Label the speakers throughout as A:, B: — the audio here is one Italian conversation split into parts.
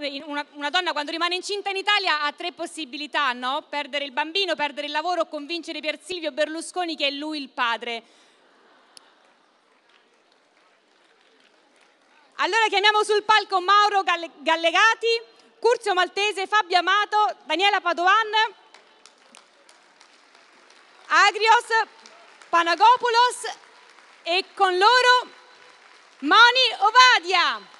A: Eh, una, una, donna quando rimane incinta in Italia ha tre possibilità, no? Perdere il bambino, perdere il lavoro, convincere Pier Silvio Berlusconi che è lui il padre. Allora chiamiamo sul palco Mauro Gallegati, Curzio Maltese, Fabio Amato, Daniela Padoan, Agrios, Panagopoulos e con loro Moni Ovadia.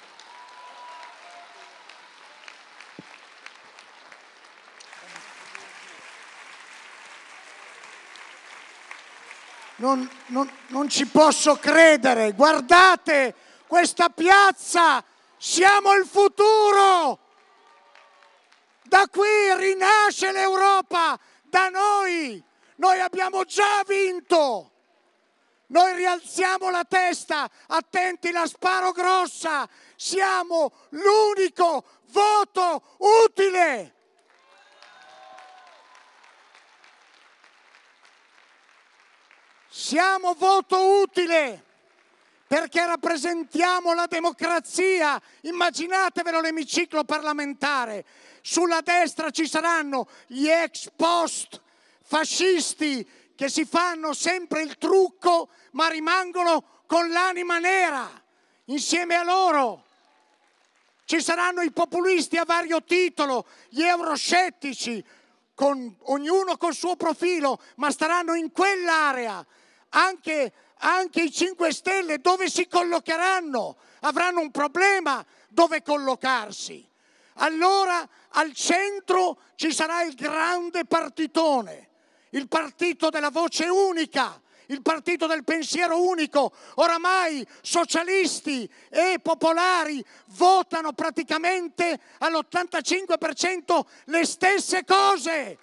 A: Non, non, non ci posso credere, guardate questa piazza, siamo il futuro. Da qui rinasce l'Europa, da noi. Noi abbiamo già vinto. Noi rialziamo la testa, attenti, la sparo grossa. Siamo l'unico voto utile. Siamo voto utile perché rappresentiamo la democrazia. Immaginatevelo l'emiciclo parlamentare. Sulla destra ci saranno gli ex post fascisti che si fanno sempre il trucco ma rimangono con l'anima nera. Insieme a loro ci saranno i populisti a vario titolo, gli euroscettici, con, ognuno col suo profilo, ma staranno in quell'area anche, anche i 5 Stelle dove si collocheranno, avranno un problema dove collocarsi. Allora al centro ci sarà il grande partitone, il partito della voce unica, il partito del pensiero unico. Oramai socialisti e popolari votano praticamente all'85% le stesse cose.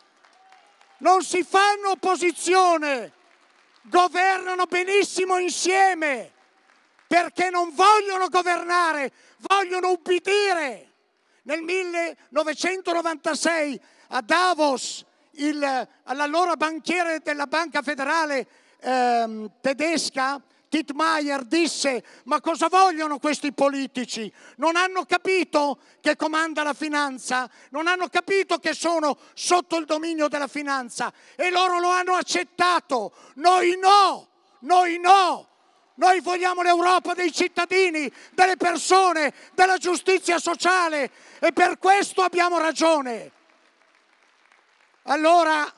A: Non si fanno opposizione governano benissimo insieme perché non vogliono governare, vogliono ubbidire. Nel 1996 a Davos, il, all'allora banchiere della Banca Federale eh, tedesca, Tittmeier disse, ma cosa vogliono questi politici? Non hanno capito che comanda la finanza, non hanno capito che sono sotto il dominio della finanza e loro lo hanno accettato. Noi no, noi no. Noi vogliamo l'Europa dei cittadini, delle persone, della giustizia sociale e per questo abbiamo ragione. Allora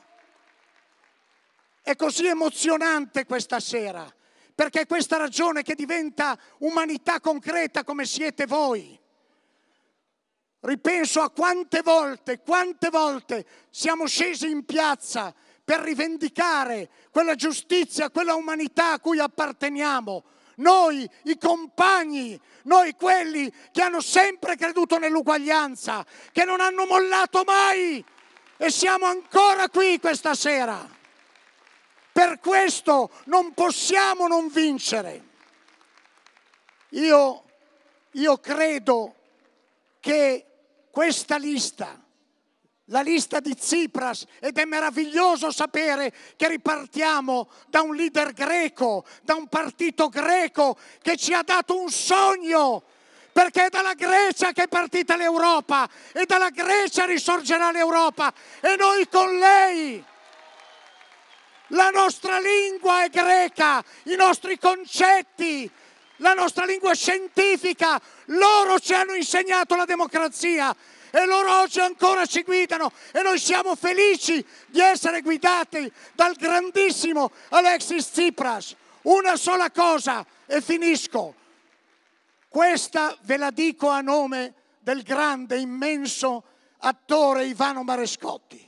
A: è così emozionante questa sera, perché è questa ragione che diventa umanità concreta come siete voi. Ripenso a quante volte, quante volte siamo scesi in piazza per rivendicare quella giustizia, quella umanità a cui apparteniamo. Noi, i compagni, noi quelli che hanno sempre creduto nell'uguaglianza, che non hanno mollato mai e siamo ancora qui questa sera. Per questo non possiamo non vincere. Io, io credo che questa lista, la lista di Tsipras, ed è meraviglioso sapere che ripartiamo da un leader greco, da un partito greco che ci ha dato un sogno, perché è dalla Grecia che è partita l'Europa e dalla Grecia risorgerà l'Europa e noi con lei. La nostra lingua è greca, i nostri concetti, la nostra lingua è scientifica, loro ci hanno insegnato la democrazia e loro oggi ancora ci guidano e noi siamo felici di essere guidati dal grandissimo Alexis Tsipras. Una sola cosa e finisco. Questa ve la dico a nome del grande, immenso attore Ivano Marescotti,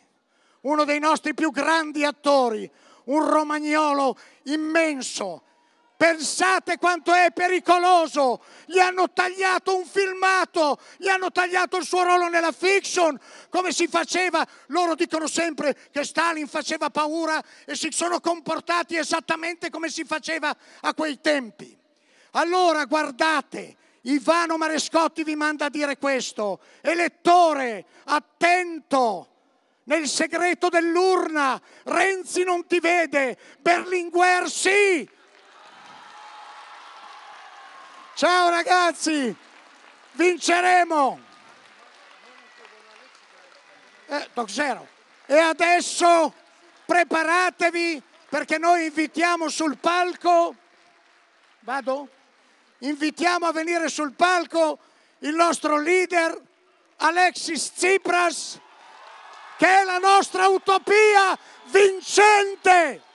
A: uno dei nostri più grandi attori, un romagnolo immenso. Pensate quanto è pericoloso. Gli hanno tagliato un filmato, gli hanno tagliato il suo ruolo nella fiction. Come si faceva? Loro dicono sempre che Stalin faceva paura e si sono comportati esattamente come si faceva a quei tempi. Allora guardate, Ivano Marescotti vi manda a dire questo. Elettore, attento nel segreto dell'urna. Renzi non ti vede, Berlinguer sì. Ciao ragazzi, vinceremo. Eh, e adesso preparatevi perché noi invitiamo sul palco, vado? Invitiamo a venire sul palco il nostro leader Alexis Tsipras che è la nostra utopia vincente.